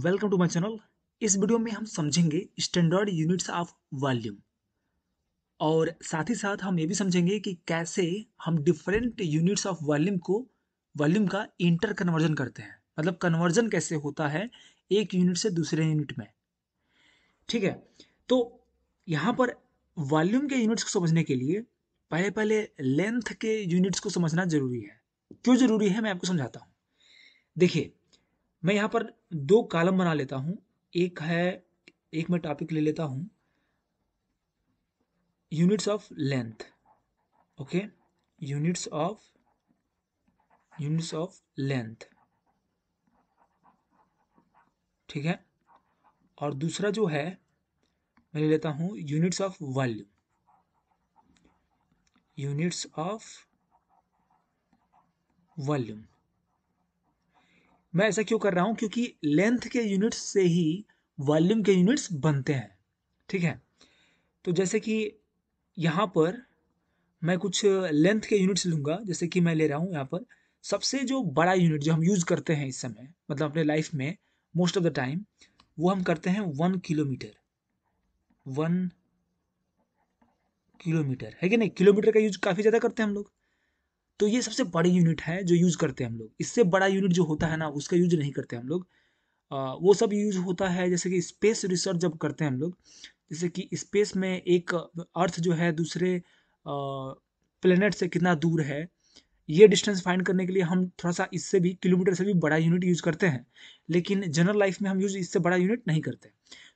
welcome to my channel इस video में हम समझेंगे स्टैंडर्ड यूनिट्स ऑफ वॉल्यूम और साथ ही साथ हम ये भी समझेंगे कि कैसे हम डिफरेंट यूनिट्स ऑफ वॉल्यूम को वॉल्यूम का इंटर कन्वर्जन करते हैं मतलब कन्वर्जन कैसे होता है एक यूनिट से दूसरे यूनिट में ठीक है तो यहाँ पर वॉल्यूम के यूनिट्स को समझने के लिए पहले पहले लेंथ के यूनिट्स को समझना जरूरी है क्यों जरूरी है मैं आपको समझाता हूँ देखिए मैं यहाँ पर दो कॉलम बना लेता हूँ एक है एक मैं टॉपिक ले लेता हूँ units of length okay units of units of length ठीक है और दूसरा जो है मैं ले लेता हूँ units of volume units of volume मैं ऐसा क्यों कर रहा हूँ क्योंकि लेंथ के यूनिट्स से ही वॉल्यूम के यूनिट्स बनते हैं ठीक है तो जैसे कि यहाँ पर मैं कुछ लेंथ के यूनिट्स लूंगा जैसे कि मैं ले रहा हूँ यहाँ पर सबसे जो बड़ा यूनिट जो हम यूज़ करते हैं इस समय मतलब अपने लाइफ में मोस्ट ऑफ द टाइम वो हम करते हैं वन किलोमीटर वन किलोमीटर है कि नहीं किलोमीटर का यूज काफ़ी ज़्यादा करते हैं हम लोग तो ये सबसे बड़ी यूनिट है जो यूज़ करते हैं हम लोग इससे बड़ा यूनिट जो होता है ना उसका यूज नहीं करते हम लोग वो सब यूज होता है जैसे कि स्पेस रिसर्च जब करते हैं हम लोग जैसे कि स्पेस में एक अर्थ जो है दूसरे प्लेनेट से कितना दूर है ये डिस्टेंस फाइंड करने के लिए हम थोड़ा सा इससे भी किलोमीटर से भी बड़ा यूनिट यूज़ करते हैं लेकिन जनरल लाइफ में हम यूज़ इससे बड़ा यूनिट नहीं करते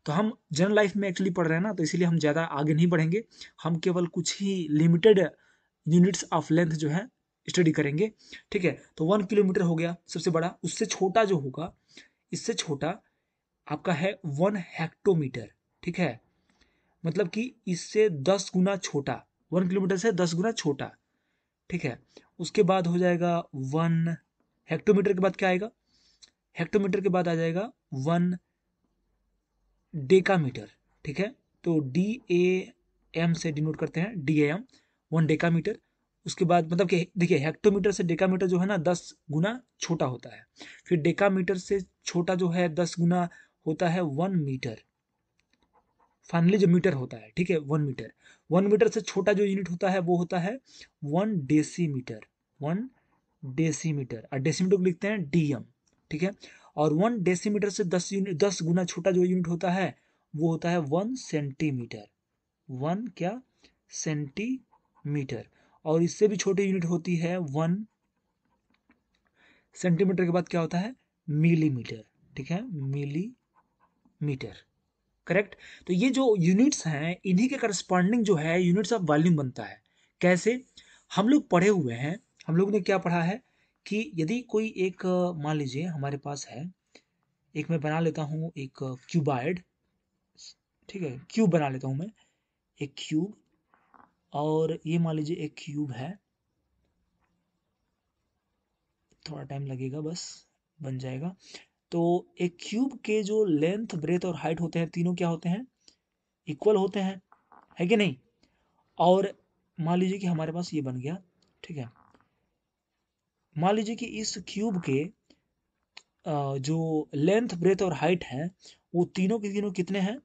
तो हम जनरल लाइफ में एक्चुअली पढ़ रहे हैं ना तो इसीलिए हम ज़्यादा आगे नहीं बढ़ेंगे हम केवल कुछ ही लिमिटेड यूनिट्स ऑफ लेंथ जो है स्टडी करेंगे ठीक है तो वन किलोमीटर हो गया सबसे बड़ा उससे छोटा जो होगा इससे छोटा आपका है वन हेक्टोमीटर ठीक है मतलब कि इससे दस गुना छोटा वन किलोमीटर से दस गुना छोटा ठीक है उसके बाद हो जाएगा वन हेक्टोमीटर के बाद क्या आएगा हेक्टोमीटर के बाद आ जाएगा वन डेकामीटर ठीक है तो डी ए एम से डिनोट करते हैं D A M one decametre उसके बाद मतलब कि देखिए हेक्टोमीटर से डेकामीटर जो है ना दस गुना छोटा होता है फिर डेकामीटर से छोटा जो है दस गुना होता है वन मीटर फाइनली जो मीटर होता है ठीक है वन मीटर वन मीटर से छोटा जो यूनिट होता है वो होता है वन डेसीमीटर वन डेसीमीटर और डेसीमीटर को लिखते हैं डीएम ठीक है और वन डेसीमीटर से दस यूनिट दस गुना छोटा जो यूनिट होता है वो होता है वन सेंटीमीटर वन क्या सेंटीमीटर और इससे भी छोटी यूनिट होती है वन सेंटीमीटर के बाद क्या होता है मिलीमीटर ठीक है मिलीमीटर करेक्ट तो ये जो यूनिट्स हैं इन्हीं के करस्पॉन्डिंग जो है यूनिट्स ऑफ वॉल्यूम बनता है कैसे हम लोग पढ़े हुए हैं हम लोग ने क्या पढ़ा है कि यदि कोई एक मान लीजिए हमारे पास है एक मैं बना लेता हूँ एक क्यूबाइड ठीक है क्यूब बना लेता हूँ मैं एक क्यूब और ये मान लीजिए एक क्यूब है थोड़ा टाइम लगेगा बस बन जाएगा तो एक क्यूब के जो लेंथ ब्रेथ और हाइट होते हैं तीनों क्या होते हैं इक्वल होते हैं है कि नहीं और मान लीजिए कि हमारे पास ये बन गया ठीक है मान लीजिए कि इस क्यूब के जो लेंथ ब्रेथ और हाइट है वो तीनों के तीनों कितने हैं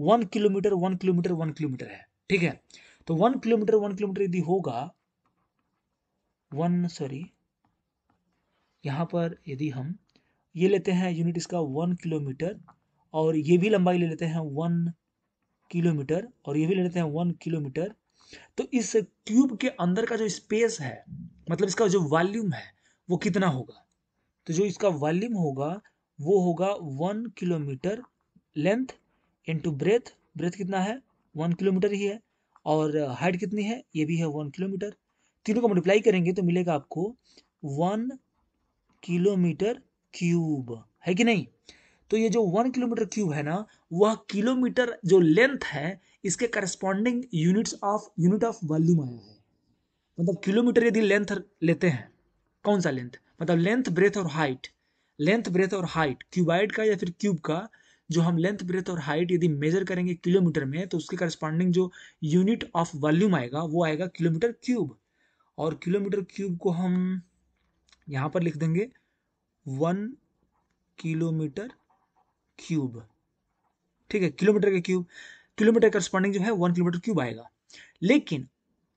one kilometre one kilometre one kilometre है ठीक है तो वन किलोमीटर वन किलोमीटर यदि होगा वन सॉरी यहां पर यदि हम ये लेते हैं यूनिट इसका वन किलोमीटर और ये भी लंबाई ले लेते हैं वन किलोमीटर और ये भी ले लेते हैं वन किलोमीटर तो इस क्यूब के अंदर का जो स्पेस है मतलब इसका जो वॉल्यूम है वो कितना होगा तो जो इसका वॉल्यूम होगा वो होगा one kilometre length into breadth breadth कितना है वन किलोमीटर ही है और हाइट कितनी है ये भी है वन किलोमीटर तीनों को मल्टीप्लाई करेंगे तो मिलेगा आपको वन किलोमीटर क्यूब है कि नहीं तो ये जो वन किलोमीटर क्यूब है ना वह किलोमीटर जो लेंथ है इसके corresponding units of unit of volume आया है मतलब किलोमीटर यदि लेंथ लेते हैं कौन सा लेंथ मतलब लेंथ ब्रेथ और हाइट लेंथ ब्रेथ और हाइट क्यूबाइड का या फिर क्यूब का जो हम लेंथ ब्रेथ और हाइट यदि मेजर करेंगे किलोमीटर में तो उसके करस्पॉन्डिंग जो यूनिट ऑफ वॉल्यूम आएगा वो आएगा किलोमीटर क्यूब और किलोमीटर क्यूब को हम यहाँ पर लिख देंगे वन किलोमीटर क्यूब ठीक है किलोमीटर के क्यूब किलोमीटर करस्पॉन्डिंग जो है वन किलोमीटर क्यूब आएगा लेकिन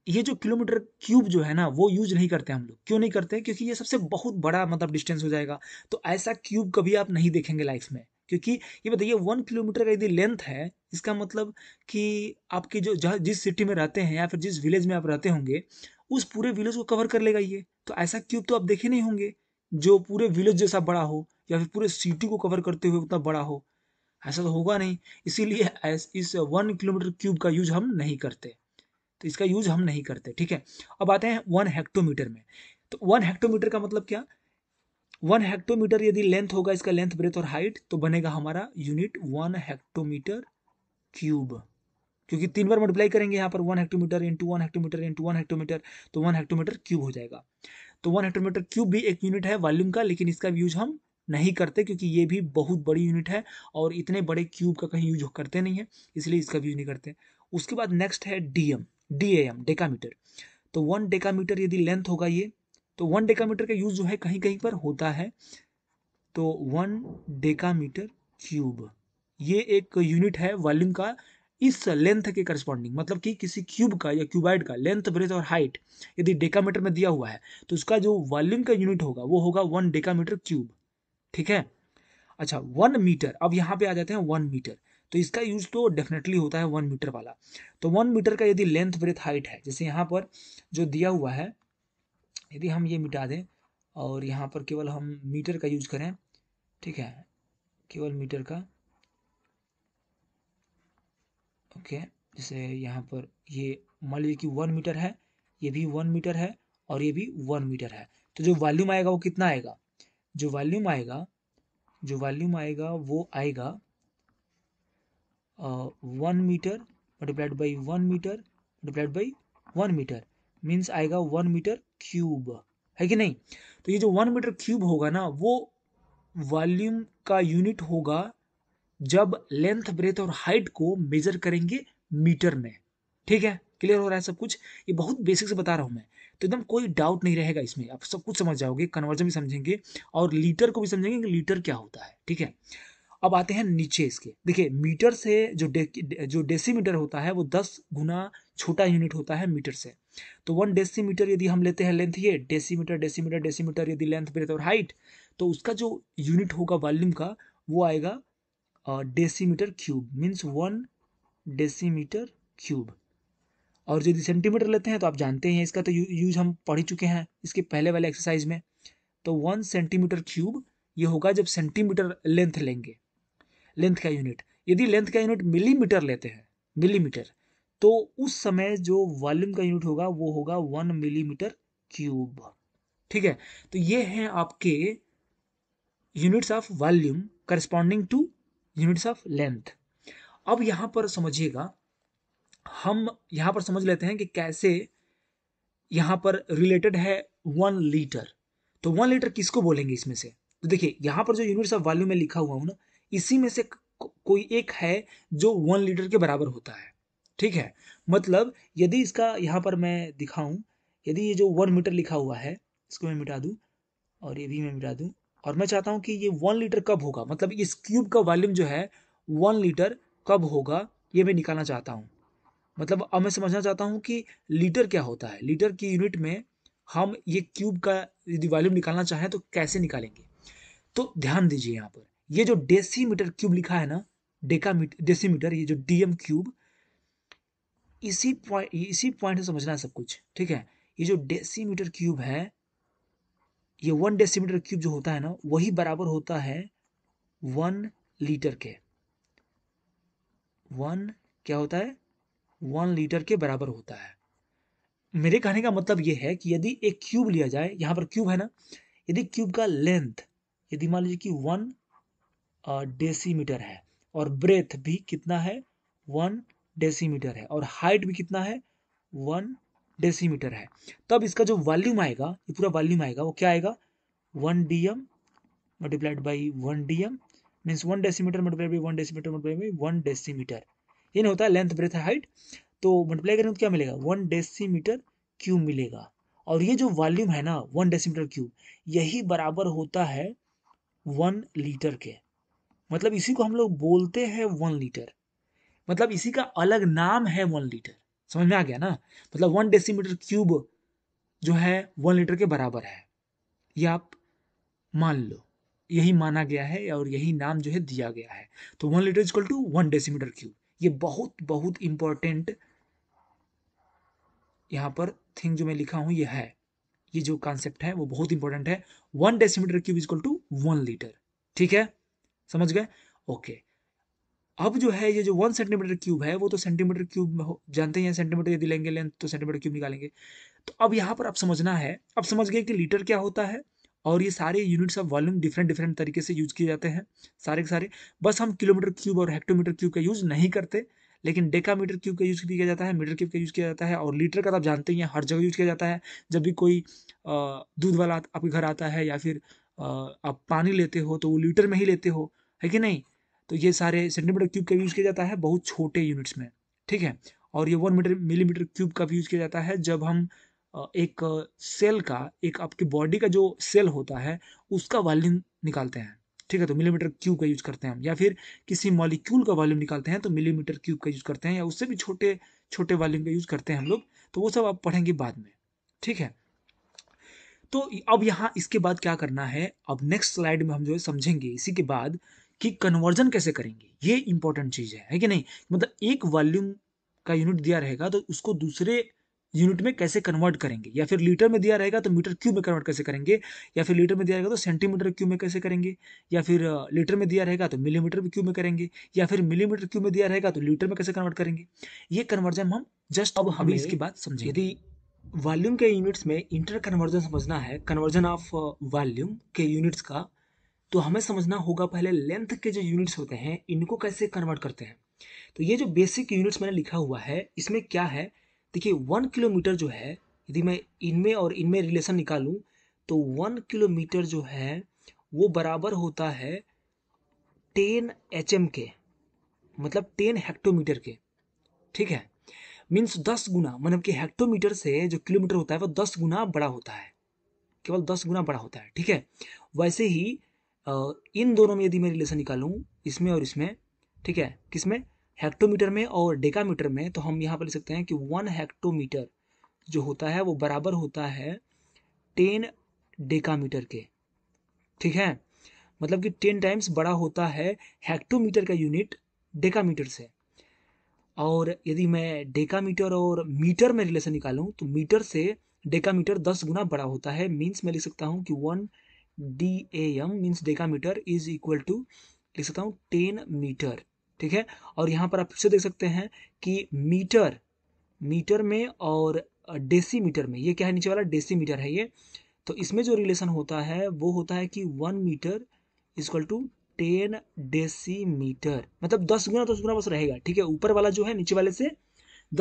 ये जो किलोमीटर क्यूब जो है ना वो यूज नहीं करते हम लोग क्यों नहीं करते क्योंकि ये सबसे बहुत बड़ा मतलब डिस्टेंस हो जाएगा तो ऐसा क्यूब कभी आप नहीं देखेंगे लाइफ में क्योंकि ये बताइए वन किलोमीटर का यदि लेंथ है इसका मतलब कि आपके जो जहाँ जिस सिटी में रहते हैं या फिर जिस विलेज में आप रहते होंगे उस पूरे विलेज को कवर कर लेगा ये तो ऐसा क्यूब तो आप देखे नहीं होंगे जो पूरे विलेज जैसा बड़ा हो या फिर पूरे सिटी को कवर करते हुए उतना बड़ा हो ऐसा तो होगा नहीं इसीलिए इस वन किलोमीटर क्यूब का यूज हम नहीं करते तो इसका यूज हम नहीं करते ठीक है अब आते हैं वन हेक्टोमीटर में तो वन हेक्टोमीटर का मतलब क्या वन हेक्टोमीटर यदि लेंथ होगा इसका लेंथ ब्रेथ और हाइट तो बनेगा हमारा यूनिट वन हेक्टोमीटर क्यूब क्योंकि तीन बार मल्टीप्लाई करेंगे यहाँ पर one hectometre into one hectometre into one hectometre तो वन हेक्टोमीटर क्यूब हो जाएगा तो वन हेक्टोमीटर क्यूब भी एक यूनिट है वॉल्यूम का लेकिन इसका यूज हम नहीं करते क्योंकि ये भी बहुत बड़ी यूनिट है और इतने बड़े क्यूब का कहीं यूज करते नहीं है इसलिए इसका भी यूज नहीं करते उसके बाद नेक्स्ट है D M D A M decametre तो वन डेकामीटर यदि लेंथ होगा ये तो वन डेकामीटर का यूज जो है कहीं कहीं पर होता है तो वन डेकामीटर क्यूब ये एक यूनिट है वॉल्यूम का इस लेंथ के करस्पॉन्डिंग मतलब कि किसी क्यूब का या क्यूबाइड का लेंथ ब्रेथ और हाइट यदि डेकामीटर में दिया हुआ है तो उसका जो वॉल्यूम का यूनिट होगा वो होगा वन डेकामीटर क्यूब ठीक है अच्छा वन मीटर अब यहाँ पे आ जाते हैं वन मीटर तो इसका यूज तो डेफिनेटली होता है वन मीटर वाला तो वन मीटर का यदि लेंथ ब्रेथ हाइट है जैसे यहाँ पर जो दिया हुआ है यदि हम ये मिटा दें और यहाँ पर केवल हम मीटर का यूज करें ठीक है केवल मीटर का ओके जैसे यहाँ पर ये मान लीजिए कि वन मीटर है ये भी वन मीटर है और ये भी वन मीटर है तो जो वॉल्यूम आएगा वो कितना आएगा जो वॉल्यूम आएगा जो वॉल्यूम आएगा वो आएगा one metre multiplied by one metre multiplied by one metre means आएगा वन मीटर क्यूब है कि नहीं तो ये जो वन मीटर क्यूब होगा ना वो वॉल्यूम का यूनिट होगा जब लेंथ ब्रेथ और हाइट को मेजर करेंगे मीटर में ठीक है क्लियर हो रहा है सब कुछ ये बहुत बेसिक से बता रहा हूँ मैं तो एकदम कोई डाउट नहीं रहेगा इसमें आप सब कुछ समझ जाओगे कन्वर्जन भी समझेंगे और लीटर को भी समझेंगे कि लीटर क्या होता है ठीक है अब आते हैं नीचे इसके देखिए मीटर से जो डे जो डेसीमीटर होता है वो दस गुना छोटा यूनिट होता है मीटर से तो वन डेसीमीटर यदि हम लेते हैं लेंथ ये डेसीमीटर डेसीमीटर डेसीमीटर यदि लेंथ ब्रेथ और हाइट तो उसका जो यूनिट होगा वॉल्यूम का वो आएगा decimetre cube means one decimetre cube और यदि सेंटीमीटर लेते हैं तो आप जानते हैं इसका तो यूज हम पढ़ ही चुके हैं इसके पहले वाले एक्सरसाइज में तो वन सेंटीमीटर क्यूब ये होगा जब सेंटीमीटर लेंथ लेंगे लेंथ का यूनिट यदि लेंथ का यूनिट मिलीमीटर लेते हैं मिलीमीटर तो उस समय जो वॉल्यूम का यूनिट होगा वो होगा वन मिलीमीटर क्यूब ठीक है तो ये हैं आपके units of volume corresponding to units of length अब यहां पर समझिएगा हम यहां पर समझ लेते हैं कि कैसे यहां पर रिलेटेड है वन लीटर तो वन लीटर किसको बोलेंगे इसमें से तो देखिए यहां पर जो यूनिट्स ऑफ वॉल्यूम में लिखा हुआ हूं ना इसी में से कोई एक है जो वन लीटर के बराबर होता है ठीक है मतलब यदि इसका यहाँ पर मैं दिखाऊं यदि ये जो वन मीटर लिखा हुआ है इसको मैं मिटा दूं और ये भी मैं मिटा दूं और मैं चाहता हूं कि ये वन लीटर कब होगा मतलब इस क्यूब का वॉल्यूम जो है वन लीटर कब होगा ये मैं निकालना चाहता हूँ मतलब अब मैं समझना चाहता हूँ कि लीटर क्या होता है लीटर की यूनिट में हम ये क्यूब का यदि वॉल्यूम निकालना चाहें तो कैसे निकालेंगे तो ध्यान दीजिए यहाँ पर ये जो डेसीमीटर क्यूब लिखा है ना डेका डेसीमीटर ये जो डीएम क्यूब इसी पॉइंट इसी पॉइंट से समझना है सब कुछ ठीक है ये जो डेसीमीटर क्यूब है ये वन डेसीमीटर क्यूब जो होता है ना वही बराबर होता है वन लीटर के वन क्या होता है वन लीटर के बराबर होता है मेरे कहने का मतलब यह है कि यदि एक क्यूब लिया जाए यहां पर क्यूब है ना यदि क्यूब का लेंथ यदि मान लीजिए कि वन डेसीमीटर है और ब्रेथ भी कितना है वन डेसीमीटर है और हाइट भी कितना है वन डेसीमीटर है तब इसका जो वॉल्यूम आएगा ये पूरा वॉल्यूम आएगा वो क्या आएगा one D M multiplied by one D M means one decimetre multiplied by one decimetre multiplied by one decimetre ये नहीं होता लेंथ ब्रेथ हाइट तो मल्टीप्लाई करेंगे तो क्या मिलेगा वन डेसीमीटर क्यूब मिलेगा और ये जो वॉल्यूम है ना वन डेसीमीटर क्यूब यही बराबर होता है वन लीटर के मतलब इसी को हम लोग बोलते हैं वन लीटर मतलब इसी का अलग नाम है वन लीटर समझ में आ गया ना मतलब वन डेसीमीटर क्यूब जो है वन लीटर के बराबर है ये आप मान लो यही माना गया है और यही नाम जो है दिया गया है तो one litre is equal to one decimetre cube ये बहुत बहुत इंपॉर्टेंट यहाँ पर थिंग जो मैं लिखा हूं ये है ये जो कॉन्सेप्ट है वो बहुत इंपॉर्टेंट है one decimetre cube is equal to one litre ठीक है समझ गए ओके अब जो है ये जो वन सेंटीमीटर क्यूब है वो तो सेंटीमीटर क्यूब जानते हैं सेंटीमीटर यदि लेंगे लेंथ तो सेंटीमीटर क्यूब निकालेंगे तो अब यहाँ पर अब समझना है अब समझ गए कि लीटर क्या होता है और ये सारे units of volume different different तरीके से यूज किए जाते हैं सारे के सारे बस हम किलोमीटर क्यूब और हेक्टोमीटर क्यूब का यूज नहीं करते लेकिन डेका मीटर क्यूब का यूज किया जाता है मीटर क्यूब का यूज किया जाता है और लीटर का तो आप जानते ही हैं हर जगह यूज किया जाता है जब भी कोई दूध वाला आपके घर आता है या फिर आप पानी लेते हो तो वो लीटर में ही लेते हो है कि नहीं तो ये सारे सेंटीमीटर क्यूब का यूज़ किया जाता है बहुत छोटे यूनिट्स में ठीक है और ये वन मीटर मिलीमीटर क्यूब का भी यूज़ किया जाता है जब हम एक सेल का एक आपकी बॉडी का जो सेल होता है उसका वॉल्यूम निकालते हैं ठीक है तो मिलीमीटर क्यूब का यूज करते हैं हम या फिर किसी मॉलिक्यूल का वॉल्यूम निकालते हैं तो मिलीमीटर क्यूब का यूज करते हैं या उससे भी छोटे छोटे वॉल्यूम का यूज करते हैं हम लोग तो वो सब आप पढ़ेंगे बाद में ठीक है तो अब यहाँ इसके बाद क्या करना है अब नेक्स्ट स्लाइड में हम जो है समझेंगे इसी के बाद कि कन्वर्जन कैसे करेंगे ये इंपॉर्टेंट चीज़ है है कि नहीं मतलब एक वॉल्यूम का यूनिट दिया रहेगा तो उसको दूसरे यूनिट में कैसे कन्वर्ट करेंगे या फिर लीटर में दिया रहेगा तो मीटर क्यूब में कन्वर्ट कैसे करेंगे या फिर लीटर में दिया रहेगा तो सेंटीमीटर क्यूब में कैसे करेंगे या फिर लीटर में दिया रहेगा तो मिलीमीटर क्यूब में करेंगे या फिर मिलीमीटर क्यूब में दिया रहेगा तो लीटर में कैसे कन्वर्ट करेंगे ये कन्वर्जन हम जस्ट अब हम इसके बाद समझेंगे यदि वॉल्यूम के यूनिट्स में इंटर कन्वर्जन समझना है कन्वर्जन ऑफ uh, वॉल्यूम के यूनिट्स का तो हमें समझना होगा पहले लेंथ के जो यूनिट्स होते हैं इनको कैसे कन्वर्ट करते हैं तो ये जो बेसिक यूनिट्स मैंने लिखा हुआ है इसमें क्या है देखिए वन किलोमीटर जो है यदि मैं इनमें और इनमें रिलेशन निकालूँ तो वन किलोमीटर जो है वो बराबर होता है टेन एच के मतलब टेन हेक्टोमीटर के ठीक है मीन्स दस गुना मतलब कि हेक्टोमीटर से जो किलोमीटर होता है वो दस गुना बड़ा होता है केवल दस गुना बड़ा होता है ठीक है वैसे ही इन दोनों में यदि मैं रिलेशन निकालूँ इसमें और इसमें ठीक है किसमें हेक्टोमीटर में और डेकामीटर में तो हम यहाँ पर लिख सकते हैं कि वन हेक्टोमीटर जो होता है वो बराबर होता है टेन डेकामीटर के ठीक है मतलब कि टेन टाइम्स बड़ा होता है हेक्टोमीटर का यूनिट डेकामीटर से और यदि मैं डेका मीटर और मीटर में रिलेशन निकालूँ तो मीटर से डेका मीटर दस गुना बड़ा होता है मीन्स मैं लिख सकता हूँ कि one D A M means deca metre is equal to लिख सकता हूँ टेन मीटर ठीक है और यहाँ पर आप फिर से देख सकते हैं कि मीटर मीटर में और डेसी मीटर में ये क्या है नीचे वाला डेसी मीटर है ये तो इसमें जो रिलेशन होता है वो होता है कि one metre is equal to ten decimetre मतलब दस गुना दस तो गुना बस रहेगा ठीक है ऊपर वाला जो है नीचे वाले से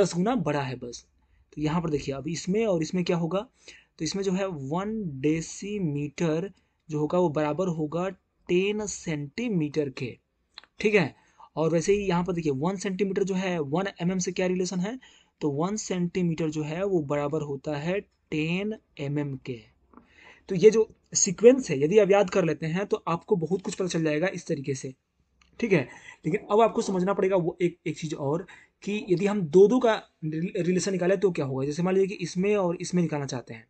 दस गुना बड़ा है बस तो यहाँ पर देखिए अब इसमें और इसमें क्या होगा तो इसमें जो है वन डेसीमीटर जो होगा वो बराबर होगा टेन सेंटीमीटर के ठीक है और वैसे ही यहाँ पर देखिए वन सेंटीमीटर जो है वन एम mm से क्या रिलेशन है तो वन सेंटीमीटर जो है वो बराबर होता है टेन एम mm के तो ये जो सीक्वेंस है यदि आप याद कर लेते हैं तो आपको बहुत कुछ पता चल जाएगा इस तरीके से ठीक है लेकिन अब आपको समझना पड़ेगा वो एक एक चीज़ और कि यदि हम दो दो का रिलेशन निकालें तो क्या होगा जैसे मान लीजिए कि इसमें और इसमें निकालना चाहते हैं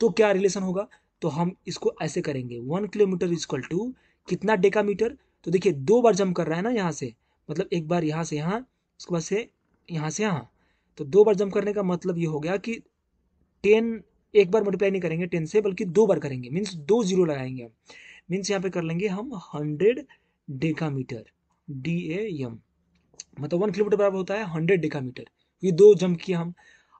तो क्या रिलेशन होगा तो हम इसको ऐसे करेंगे वन किलोमीटर इजक्वल टू कितना डेका मीटर तो देखिए दो बार जम कर रहा है ना यहाँ से मतलब एक बार यहाँ से यहाँ उसके बाद से यहाँ से यहाँ तो दो बार जम करने का मतलब ये हो गया कि टेन एक बार मल्टीप्लाई नहीं करेंगे टेन से बल्कि दो बार करेंगे मीन्स दो जीरो लगाएंगे हम मीन्स यहाँ पे कर लेंगे हम hundred metre D A M मतलब वन किलोमीटर बराबर होता है हंड्रेड मीटर ये दो जंप किया हम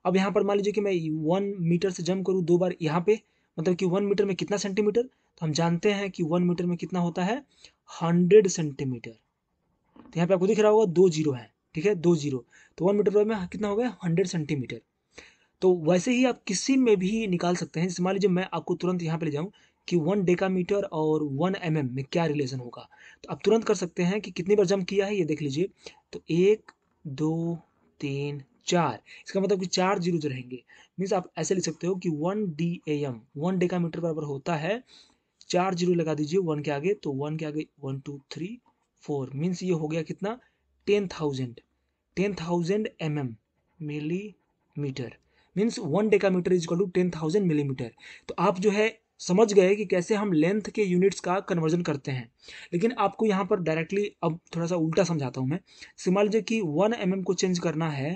अब यहाँ पर मान लीजिए कि मैं वन मीटर से जंप करूँ दो बार यहाँ पे मतलब कि वन मीटर में कितना सेंटीमीटर तो हम जानते हैं कि वन मीटर में कितना होता है हंड्रेड सेंटीमीटर तो यहाँ पे आपको दिख रहा होगा दो जीरो है ठीक है दो जीरो तो वन मीटर में कितना हो गया हंड्रेड सेंटीमीटर तो वैसे ही आप किसी में भी निकाल सकते हैं जैसे मान लीजिए मैं आपको तुरंत यहाँ पे ले जाऊँ कि वन डेका मीटर और वन एम mm में क्या रिलेशन होगा तो आप तुरंत कर सकते हैं कि कितनी बार जम किया है ये देख लीजिए तो एक दो तीन चार इसका मतलब कि चार जो रहेंगे मीन्स आप ऐसे लिख सकते हो कि one D A M one decametre बराबर होता है चार जीरो लगा दीजिए वन के आगे तो वन के आगे one two three four means ये हो गया कितना ten thousand ten thousand M M millimetre means one metre is equal to ten thousand millimetre तो आप जो है समझ गए कि कैसे हम लेंथ के यूनिट्स का कन्वर्जन करते हैं लेकिन आपको यहाँ पर डायरेक्टली अब थोड़ा सा उल्टा समझाता हूँ मैं से मान लीजिए कि वन एम mm को चेंज करना है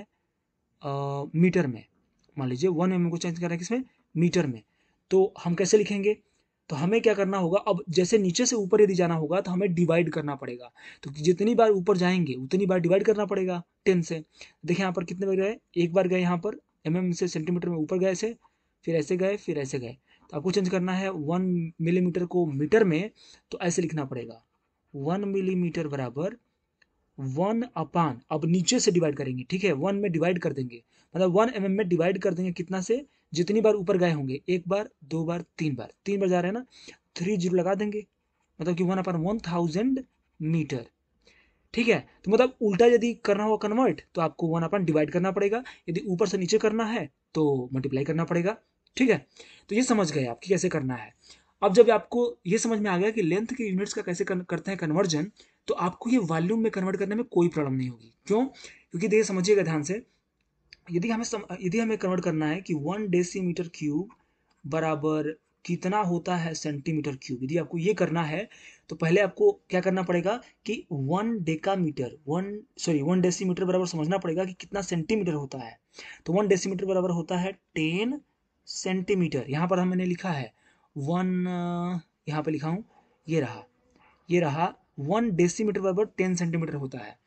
आ, मीटर में मान लीजिए वन एम mm को चेंज करना है किसमें मीटर में तो हम कैसे लिखेंगे तो हमें क्या करना होगा अब जैसे नीचे से ऊपर यदि जाना होगा तो हमें डिवाइड करना पड़ेगा तो जितनी बार ऊपर जाएंगे उतनी बार डिवाइड करना पड़ेगा टेन से देखिए यहाँ पर कितने बार गए एक बार गए यहाँ पर एम mm से सेंटीमीटर में ऊपर गए से फिर ऐसे गए फिर ऐसे गए तो आपको चेंज करना है वन मिलीमीटर mm को मीटर में तो ऐसे लिखना पड़ेगा वन मिलीमीटर बराबर वन अपान अब नीचे से डिवाइड करेंगे ठीक है वन में डिवाइड कर देंगे मतलब वन एम mm में डिवाइड कर देंगे कितना से जितनी बार ऊपर गए होंगे एक बार दो बार तीन बार तीन बार जा रहे हैं ना थ्री जीरो लगा देंगे मतलब कि one upon one thousand metre ठीक है तो मतलब उल्टा यदि करना हो कन्वर्ट तो आपको वन अपन डिवाइड करना पड़ेगा यदि ऊपर से नीचे करना है तो मल्टीप्लाई करना पड़ेगा ठीक है तो ये समझ गए आपकी कैसे करना है अब जब आपको ये समझ में आ गया कि लेंथ के यूनिट्स का कैसे करते हैं कन्वर्जन तो आपको ये वॉल्यूम में कन्वर्ट करने में कोई प्रॉब्लम नहीं होगी क्यों क्योंकि देखिए समझिएगा ध्यान से यदि हमें यदि हमें कन्वर्ट करना है कि वन डेसीमीटर क्यूब बराबर कितना होता है सेंटीमीटर क्यूब यदि आपको ये करना है तो पहले आपको क्या करना पड़ेगा कि one decametre one sorry one decimetre बराबर समझना पड़ेगा कि कितना सेंटीमीटर होता है तो वन डेसीमीटर बराबर होता है टेन सेंटीमीटर यहाँ पर हमने लिखा है वन यहाँ पर लिखा हूँ ये रहा ये रहा वन डेसीमीटर बराबर टेन सेंटीमीटर होता है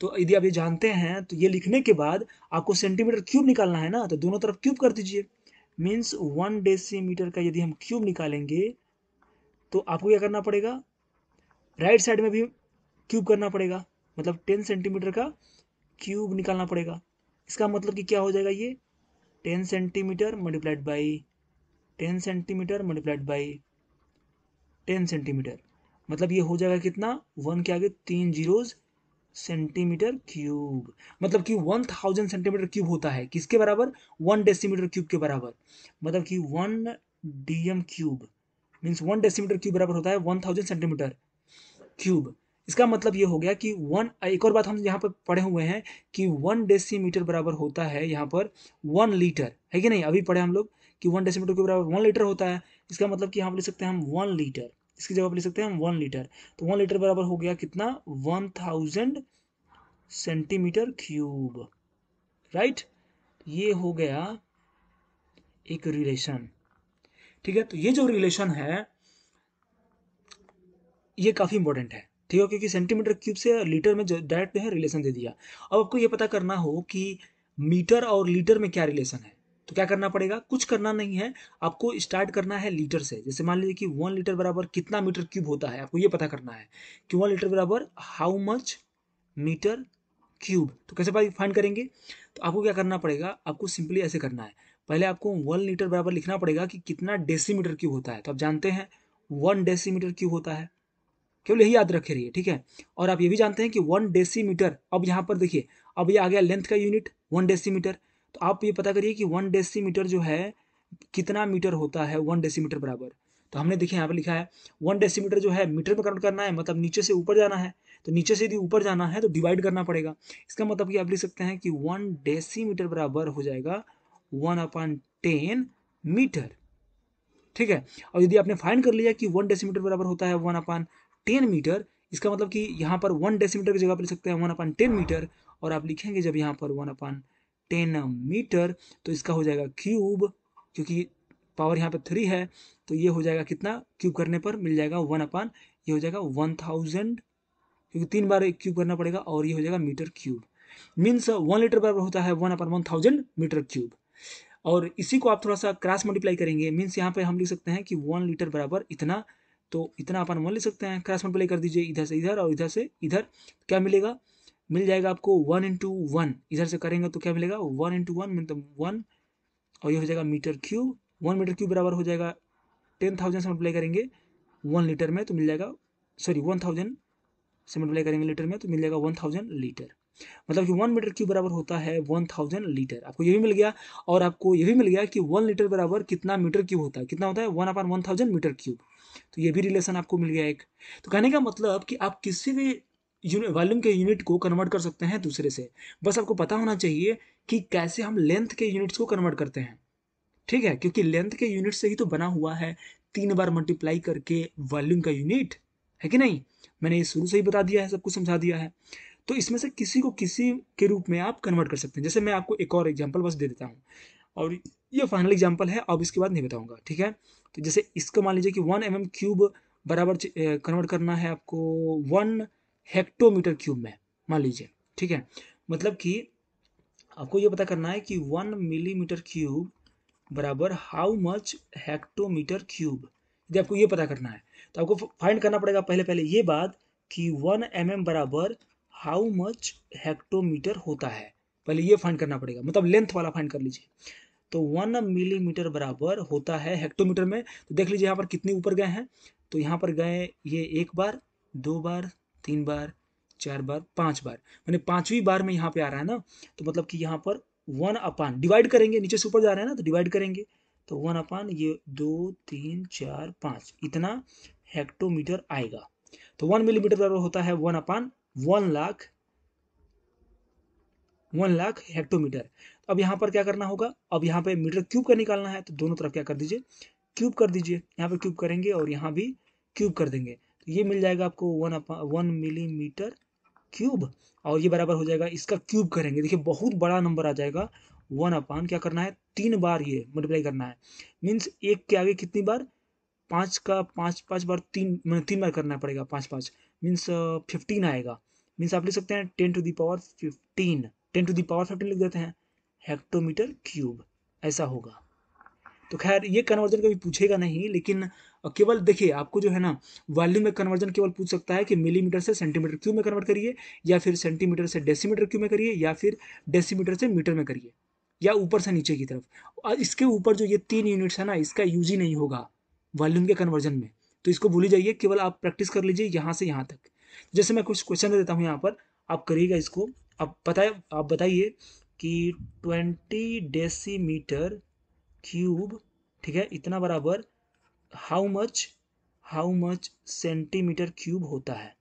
तो यदि आप ये जानते हैं तो ये लिखने के बाद आपको सेंटीमीटर क्यूब निकालना है ना तो दोनों तरफ क्यूब कर दीजिए मीन्स वन डेसीमीटर का यदि हम क्यूब निकालेंगे तो आपको क्या करना पड़ेगा राइट साइड में भी क्यूब करना पड़ेगा मतलब टेन सेंटीमीटर का क्यूब निकालना पड़ेगा इसका मतलब कि क्या हो जाएगा ये ten centimetre multiplied by ten centimetre multiplied by ten centimetre मतलब ये हो जाएगा कितना वन के आगे तीन जीरोज सेंटीमीटर क्यूब मतलब कि वन थाउजेंड सेंटीमीटर क्यूब होता है किसके बराबर वन डेसीमीटर क्यूब के बराबर मतलब कि one DM cube means one decimetre cube बराबर होता है वन थाउजेंड सेंटीमीटर क्यूब इसका मतलब ये हो गया कि वन एक और बात हम यहाँ पर पढ़े हुए हैं कि वन डेसीमीटर बराबर होता है यहाँ पर वन लीटर है कि नहीं अभी पढ़े हम लोग कि वन डेसीमीटर के बराबर वन लीटर होता है इसका मतलब कि हम ले सकते हैं हम वन लीटर इसकी जगह लिख सकते हैं हम वन लीटर तो वन लीटर बराबर हो गया कितना one thousand centimetre cube right ये हो गया एक रिलेशन ठीक है तो ये जो रिलेशन है ये काफ़ी इंपॉर्टेंट है ठीक है क्योंकि सेंटीमीटर क्यूब से लीटर में डायरेक्ट जो है रिलेशन दे दिया अब आपको ये पता करना हो कि मीटर और लीटर में क्या रिलेशन है तो क्या करना पड़ेगा कुछ करना नहीं है आपको स्टार्ट करना है लीटर से जैसे मान लीजिए कि वन लीटर बराबर कितना मीटर क्यूब होता है आपको ये पता करना है कि वन लीटर बराबर हाउ मच मीटर क्यूब तो कैसे फाइन करेंगे तो आपको क्या करना पड़ेगा आपको सिंपली ऐसे करना है पहले आपको वन लीटर बराबर लिखना पड़ेगा कि कितना डेसीमीटर क्यूब होता है तो आप जानते हैं वन डेसीमीटर क्यूब होता है केवल यही याद रखे रहिए ठीक है और आप ये भी जानते हैं कि वन डेसीमीटर अब यहाँ पर देखिए अब ये आ गया लेंथ का यूनिट वन डेसीमीटर तो आप ये पता करिए कि वन डेसीमीटर जो है कितना मीटर होता है वन डेसीमीटर बराबर तो हमने देखिए यहाँ पर लिखा है वन डेसीमीटर जो है मीटर में कन्वर्ट करना है मतलब नीचे से ऊपर जाना है तो नीचे से यदि ऊपर जाना है तो डिवाइड करना पड़ेगा इसका मतलब कि आप लिख सकते हैं कि वन डेसीमीटर बराबर हो जाएगा वन अपॉन टेन मीटर ठीक है और यदि आपने फाइंड कर लिया कि वन डेसीमीटर बराबर होता है वन अपॉन टेन मीटर इसका मतलब कि यहाँ पर वन डेसीमीटर की जगह पर लिख सकते हैं वन अपॉन टेन मीटर और आप लिखेंगे जब यहाँ पर वन अपॉन टेन मीटर तो इसका हो जाएगा क्यूब क्योंकि पावर यहाँ पे थ्री है तो ये हो जाएगा कितना क्यूब करने पर मिल जाएगा वन अपान ये हो जाएगा वन थाउजेंड क्योंकि तीन बार क्यूब करना पड़ेगा और ये हो जाएगा metre cube means one litre बराबर होता है one upon one thousand metre cube और इसी को आप थोड़ा सा क्रास मल्टीप्लाई करेंगे मीन्स यहाँ पे हम लिख सकते हैं कि वन लीटर बराबर इतना तो इतना अपन वन लिख सकते हैं क्रास मल्टीप्लाई कर दीजिए इधर से इधर और इधर से इधर क्या मिलेगा मिल जाएगा आपको वन इंटू वन इधर से करेंगे तो क्या मिलेगा वन इंटू वन मतलब वन और ये हो जाएगा metre cube one metre cube बराबर हो जाएगा टेन थाउजेंड से मल्टीप्लाई करेंगे वन लीटर में तो मिल जाएगा सॉरी वन थाउजेंड से मल्टीप्लाई करेंगे लीटर में तो मिल जाएगा वन थाउजेंड लीटर मतलब कि वन मीटर क्यूब बराबर होता है वन थाउजेंड लीटर आपको ये भी मिल गया और आपको ये भी मिल गया कि वन लीटर बराबर कितना मीटर क्यूब होता है कितना होता है one upon one thousand metre cube तो ये भी रिलेशन आपको मिल गया एक तो कहने का मतलब कि आप किसी भी वॉल्यूम के यूनिट को कन्वर्ट कर सकते हैं दूसरे से बस आपको पता होना चाहिए कि कैसे हम लेंथ के यूनिट्स को कन्वर्ट करते हैं ठीक है क्योंकि लेंथ के यूनिट से ही तो बना हुआ है तीन बार मल्टीप्लाई करके वॉल्यूम का यूनिट है कि नहीं मैंने ये शुरू से ही बता दिया है सब कुछ समझा दिया है तो इसमें से किसी को किसी के रूप में आप कन्वर्ट कर सकते हैं जैसे मैं आपको एक और एग्जाम्पल बस दे देता हूँ और ये फाइनल एग्जाम्पल है अब इसके बाद नहीं बताऊँगा ठीक है तो जैसे इसका मान लीजिए कि वन एम एम क्यूब बराबर कन्वर्ट करना है आपको वन हेक्टोमीटर क्यूब में मान लीजिए ठीक है मतलब कि आपको ये पता करना है कि वन मिलीमीटर क्यूब बराबर हाउ मच हेक्टोमीटर क्यूब यदि आपको ये पता करना है तो आपको फाइंड करना पड़ेगा पहले पहले ये बात कि वन एम mm बराबर हाउ मच हेक्टोमीटर होता है पहले ये फाइंड करना पड़ेगा मतलब लेंथ वाला फाइंड कर लीजिए तो वन मिलीमीटर बराबर होता है हेक्टोमीटर में तो देख लीजिए यहाँ पर कितने ऊपर गए हैं तो यहाँ पर गए ये एक बार दो बार तीन बार चार बार पांच बार मैंने पांचवी बार में यहाँ पे आ रहा है ना तो मतलब कि यहाँ पर वन अपान डिवाइड करेंगे नीचे से ऊपर जा रहे हैं ना तो डिवाइड करेंगे तो वन अपान ये दो तीन चार पाँच इतना हेक्टोमीटर आएगा तो वन मिलीमीटर बराबर होता है one upon one lakh one lakh hectometre अब यहाँ पर क्या करना होगा अब यहाँ पे मीटर क्यूब का निकालना है तो दोनों तरफ क्या कर दीजिए क्यूब कर दीजिए यहाँ पे क्यूब करेंगे और यहाँ भी क्यूब कर देंगे तो ये मिल जाएगा आपको वन वन मिलीमीटर क्यूब और ये बराबर हो जाएगा इसका क्यूब करेंगे देखिए बहुत बड़ा नंबर आ जाएगा वन अपान क्या करना है तीन बार ये मल्टीप्लाई करना है मीन्स एक के आगे कितनी बार पाँच का पाँच पाँच बार तीन मतलब तीन बार करना पड़ेगा पाँच पाँच मीन्स फिफ्टीन uh, आएगा मीन्स आप लिख सकते हैं ten to the power fifteen ten to the power fifteen लिख देते हैं हेक्टोमीटर क्यूब ऐसा होगा तो खैर ये कन्वर्जन कभी पूछेगा नहीं लेकिन और केवल देखिए आपको जो है ना वॉल्यूम में कन्वर्जन केवल पूछ सकता है कि मिलीमीटर से सेंटीमीटर क्यों में कन्वर्ट करिए या फिर सेंटीमीटर से डेसीमीटर क्यों में करिए या फिर डेसीमीटर से मीटर में करिए या ऊपर से नीचे की तरफ और इसके ऊपर जो ये तीन यूनिट्स है ना इसका यूज ही नहीं होगा वॉल्यूम के कन्वर्जन में तो इसको भूल जाइए केवल आप प्रैक्टिस कर लीजिए यहाँ से यहाँ तक जैसे मैं कुछ क्वेश्चन दे देता हूँ यहाँ पर आप करिएगा इसको आप बताए आप बताइए कि ट्वेंटी डेसीमीटर क्यूब ठीक है इतना बराबर how much how much centimetre cube होता है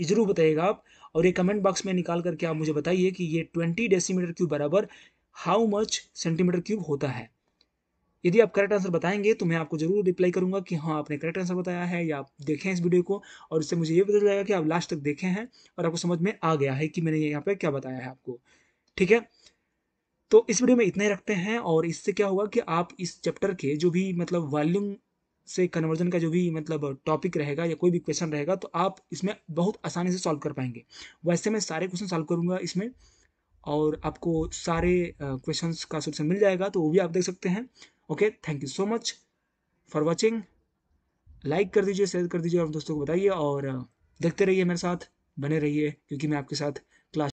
ये जरूर बताइएगा आप और ये कमेंट बॉक्स में निकाल करके आप मुझे बताइए कि ये ट्वेंटी डेसीमीटर क्यूब बराबर हाउ मच सेंटीमीटर क्यूब होता है यदि आप करेक्ट आंसर बताएंगे तो मैं आपको जरूर रिप्लाई करूंगा कि हाँ आपने करेक्ट आंसर बताया है या आप देखें इस वीडियो को और इससे मुझे ये पता चलेगा कि आप लास्ट तक देखे हैं और आपको समझ में आ गया है कि मैंने यहाँ पे क्या बताया है आपको ठीक है तो इस वीडियो में इतना ही रखते हैं और इससे क्या होगा कि आप इस चैप्टर के जो भी मतलब वॉल्यूम से कन्वर्जन का जो भी मतलब टॉपिक रहेगा या कोई भी क्वेश्चन रहेगा तो आप इसमें बहुत आसानी से सॉल्व कर पाएंगे वैसे मैं सारे क्वेश्चन सॉल्व करूँगा इसमें और आपको सारे क्वेश्चन का सोल्यूशन मिल जाएगा तो वो भी आप देख सकते हैं okay thank you so much for watching like कर दीजिए शेयर कर दीजिए और दोस्तों को बताइए और देखते रहिए मेरे साथ बने रहिए क्योंकि मैं आपके साथ